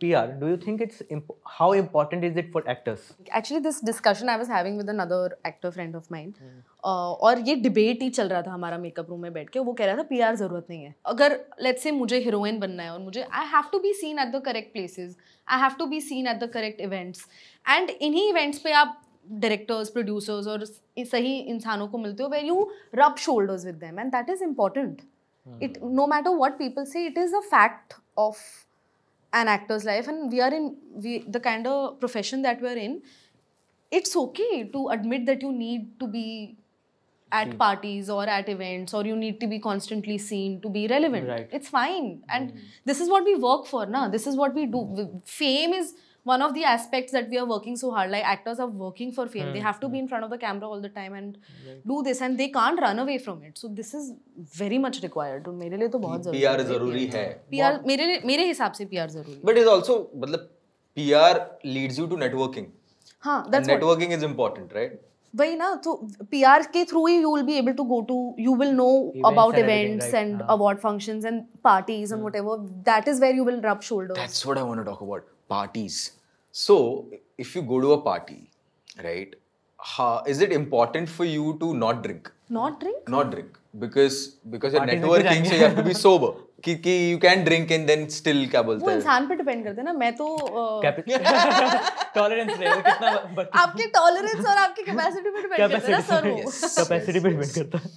PR, do you think it's imp- how important is it for actors? Actually, this discussion I was having with another actor friend of mine, hmm. uh, और ये debate ही चल रहा था हमारा makeup room में बैठ के वो कह रहा था PR जरूरत नहीं है अगर let's say मुझे heroine बनना है और मुझे I have to be seen at the correct places I have to be seen at the correct events and इन्हीं events पे आप डायरेक्टर्स प्रोड्यूसर्स और सही इंसानों को मिलते हो where you rub shoulders with them and that is important it no matter what people say it is a fact of an actor's life and we are in we, the kind of profession that we're in it's okay to admit that you need to be at mm. parties or at events or you need to be constantly seen to be relevant right. it's fine and mm. this is what we work for na this is what we do fame is one of the aspects that we are working so hard like actors are working for fame they hmm, have to be hmm. in front of the camera all the time and do this and they can't run away from it so this is very much required to mere liye to bahut zaruri pr zaruri hai pr mere liye mere hisab se pr zaruri but it's also matlab pr leads you to networking ha that's networking is important right वही ना तो P R के through ही you will be able to go to you will know about events and and functions and parties and whatever that is where you will rub shoulder that's what I want to talk parties. So, if you go to a party, right, how, is it important for you to not drink? Not drink? Not drink. Because because you're networking, so you have to be sober. कि कि you can drink and then still क्या बोलते हैं वो इंसान पे depend करता है ना मैं तो टॉलरेंस लेवल कितना आपके टॉलरेंस और आपकी कैपेसिटी पे डिपेंड करता है ना सर वो कैपेसिटी पे डिपेंड करता है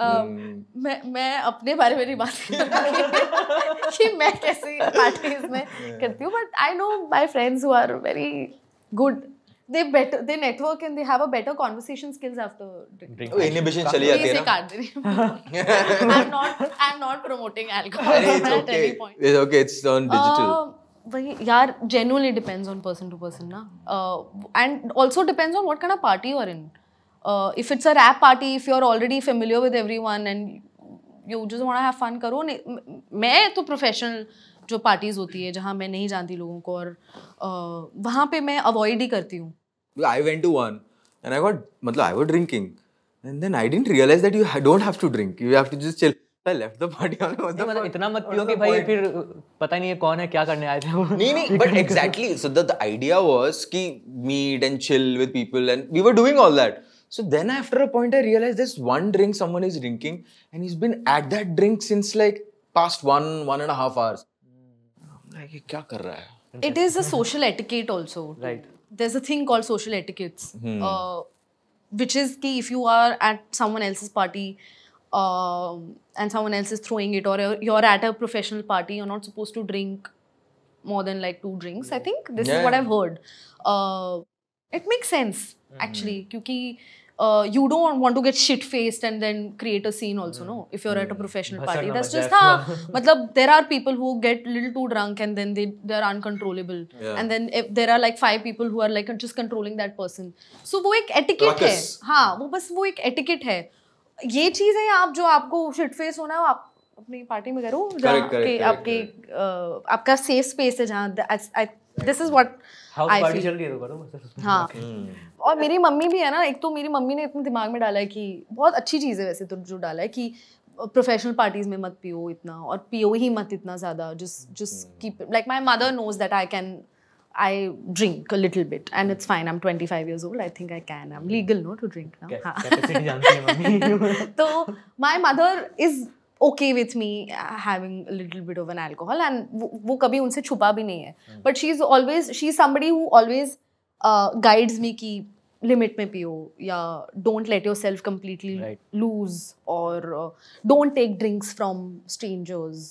मैं मैं अपने बारे में नहीं बात कर कि मैं कैसी पार्टीज में करती हूँ but I know my friends who are very good they better they network and they have a better conversation skills after drinking. Oh, inhibition चली जाती है ना. काट दे रही I'm not I'm not promoting alcohol it's at okay. any point. It's okay. It's on digital. Uh, वही यार genuinely depends on person to person ना and also depends on what kind of party you are in. uh, if it's a rap party if you're already familiar with everyone and you just want to have fun करो मैं तो professional जो parties होती है जहाँ मैं नहीं जानती लोगों को और uh, वहाँ पे मैं avoid ही करती हूँ I went to one and I got मतलब I was drinking and then I didn't realize that you don't have to drink you have to just chill I left the party on the मतलब इतना मत पियो कि भाई फिर पता नहीं है कौन है क्या करने आए थे नहीं नहीं but exactly so the, the idea was कि meet and chill with people and we were doing all that So then after a point, I realized there's one drink someone is drinking and he's been at that drink since like past one, one and a half hours. Hmm. like, kya kar raha hai? It is a social etiquette also. Right. There's a thing called social etiquettes, hmm. uh, which is ki if you are at someone else's party, uh, and someone else is throwing it or you're at a professional party you're not supposed to drink more than like two drinks i think this yeah. is what i've heard uh, it make sense actually क्योंकि uh, you don't want to get shit faced and then create a scene also mm. no if you're mm. at a professional Bhasana party that's just ha matlab there are people who get little too drunk and then they they're uncontrollable yeah. and then if there are like five people who are like just controlling that person so wo ek etiquette hai ha wo bas wo ek etiquette hai ये चीज़ है आप जो आपको shit face होना है आप अपनी party में करो जहाँ आपके आपका सेफ स्पेस है जहाँ दिस इज वॉट आई चल रही है तो करो हाँ hmm. और मेरी मम्मी भी है ना एक तो मेरी मम्मी ने इतने दिमाग में डाला है कि बहुत अच्छी चीज़ है वैसे तो जो डाला है कि प्रोफेशनल पार्टीज में मत पियो इतना और पियो ही मत इतना ज़्यादा जिस जिस keep like my mother knows that I can I drink a little bit and it's fine. I'm 25 years old. I think I can. I'm legal no to drink now. हाँ। तो my mother is okay with me having little bit of an alcohol and वो कभी उनसे छुपा भी नहीं है but she is always she is somebody who always guides me की लिमिट में पियो या don't let yourself completely lose और don't take drinks from strangers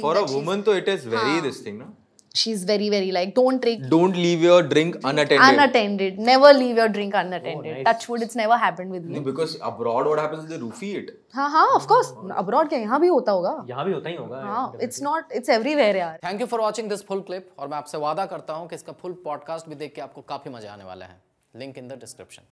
for a woman तो it is very this thing ना she's very very like don't drink don't leave your drink unattended unattended never leave your drink unattended oh, nice. touch wood it's never happened with me no, because abroad what happens is they roofie it हाँ हाँ of course abroad क्या यहाँ भी होता होगा यहाँ भी होता ही होगा हाँ इट्स नॉट इट्स एवरीवेयर यार thank you for watching this full clip और मैं आपसे वादा करता हूँ कि इसका फुल पॉडकास्ट भी देख के आपको काफी मजा आने वाला है लिंक इन द डिस्क्रिप्शन